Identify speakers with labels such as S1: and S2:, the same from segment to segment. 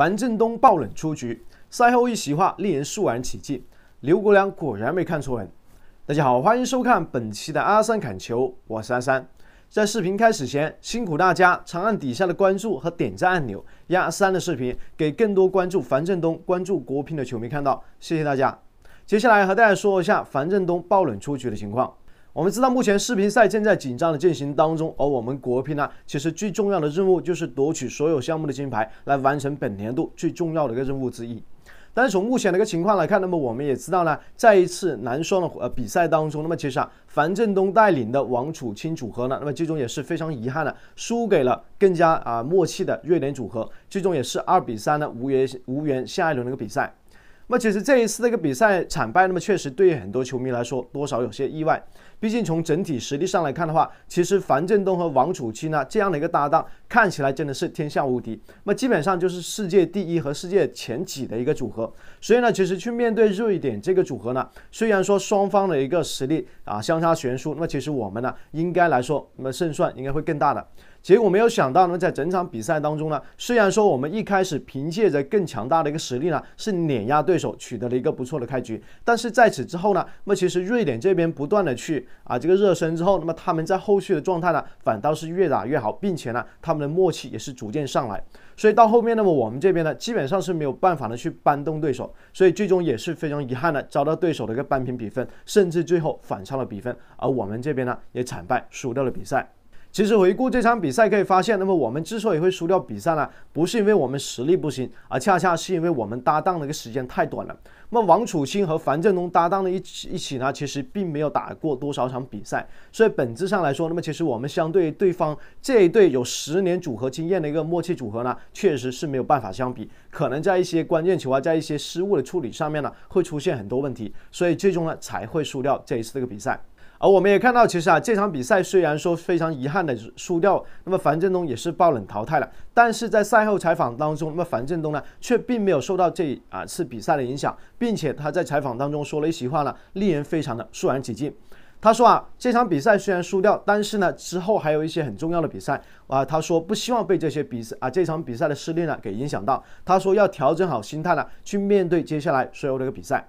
S1: 樊振东爆冷出局，赛后一席话令人肃然起敬。刘国梁果然没看错人。大家好，欢迎收看本期的阿三砍球，我是阿三。在视频开始前，辛苦大家长按底下的关注和点赞按钮，让阿三的视频给更多关注樊振东、关注国乒的球迷看到。谢谢大家。接下来和大家说一下樊振东爆冷出局的情况。我们知道，目前视频赛正在紧张的进行当中，而我们国乒呢，其实最重要的任务就是夺取所有项目的金牌，来完成本年度最重要的一个任务之一。但是从目前的一个情况来看，那么我们也知道呢，在一次男双的呃比赛当中，那么其实啊，樊振东带领的王楚钦组合呢，那么最终也是非常遗憾的，输给了更加啊默契的瑞典组合，最终也是二比三呢无缘无缘下一轮那个比赛。那么其实这一次这个比赛惨败，那么确实对于很多球迷来说，多少有些意外。毕竟从整体实力上来看的话，其实樊振东和王楚钦呢这样的一个搭档。看起来真的是天下无敌，那基本上就是世界第一和世界前几的一个组合。所以呢，其实去面对瑞典这个组合呢，虽然说双方的一个实力啊相差悬殊，那其实我们呢应该来说，那么胜算应该会更大的。结果没有想到，呢，在整场比赛当中呢，虽然说我们一开始凭借着更强大的一个实力呢，是碾压对手，取得了一个不错的开局。但是在此之后呢，那么其实瑞典这边不断的去啊这个热身之后，那么他们在后续的状态呢，反倒是越打越好，并且呢，他们。的默契也是逐渐上来，所以到后面那么我们这边呢，基本上是没有办法呢去扳动对手，所以最终也是非常遗憾的遭到对手的一个扳平比分，甚至最后反超了比分，而我们这边呢也惨败，输掉了比赛。其实回顾这场比赛，可以发现，那么我们之所以会输掉比赛呢，不是因为我们实力不行，而恰恰是因为我们搭档的一个时间太短了。那么王楚钦和樊振东搭档的一起一起呢，其实并没有打过多少场比赛，所以本质上来说，那么其实我们相对对方这一对有十年组合经验的一个默契组合呢，确实是没有办法相比，可能在一些关键球啊，在一些失误的处理上面呢，会出现很多问题，所以最终呢才会输掉这一次这个比赛。而我们也看到，其实啊这场比赛虽然说非常遗憾的输掉，那么樊振东也是爆冷淘汰了。但是在赛后采访当中，那么樊振东呢却并没有受到这啊次比赛的影响，并且他在采访当中说了一席话呢，令人非常的肃然起敬。他说啊这场比赛虽然输掉，但是呢之后还有一些很重要的比赛啊，他说不希望被这些比赛啊这场比赛的失利呢给影响到。他说要调整好心态呢，去面对接下来所有的个比赛。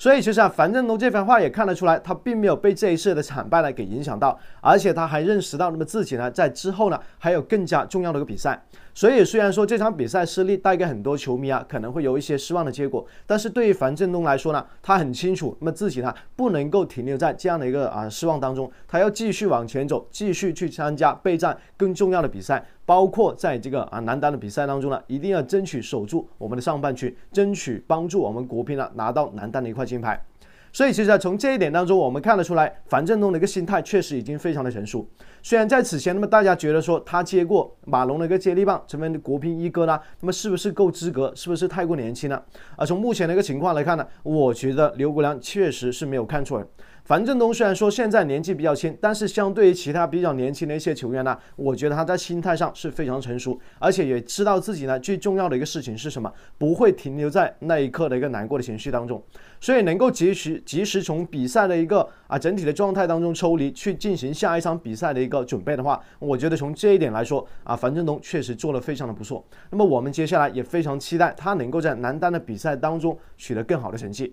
S1: 所以其实啊，樊振东这番话也看得出来，他并没有被这一次的惨败呢给影响到，而且他还认识到，那么自己呢在之后呢还有更加重要的一个比赛。所以，虽然说这场比赛失利，带给很多球迷啊，可能会有一些失望的结果，但是对于樊振东来说呢，他很清楚，那么自己呢，不能够停留在这样的一个啊失望当中，他要继续往前走，继续去参加备战更重要的比赛，包括在这个啊男单的比赛当中呢，一定要争取守住我们的上半区，争取帮助我们国乒呢拿到男单的一块金牌。所以其实啊，从这一点当中，我们看得出来，樊振东的一个心态确实已经非常的成熟。虽然在此前，那么大家觉得说他接过马龙的一个接力棒，成为国乒一哥呢，那么是不是够资格？是不是太过年轻了？而从目前的一个情况来看呢，我觉得刘国梁确实是没有看错人。樊振东虽然说现在年纪比较轻，但是相对于其他比较年轻的一些球员呢，我觉得他在心态上是非常成熟，而且也知道自己呢最重要的一个事情是什么，不会停留在那一刻的一个难过的情绪当中。所以能够及时及时从比赛的一个啊整体的状态当中抽离，去进行下一场比赛的一个准备的话，我觉得从这一点来说啊，樊振东确实做得非常的不错。那么我们接下来也非常期待他能够在男单的比赛当中取得更好的成绩。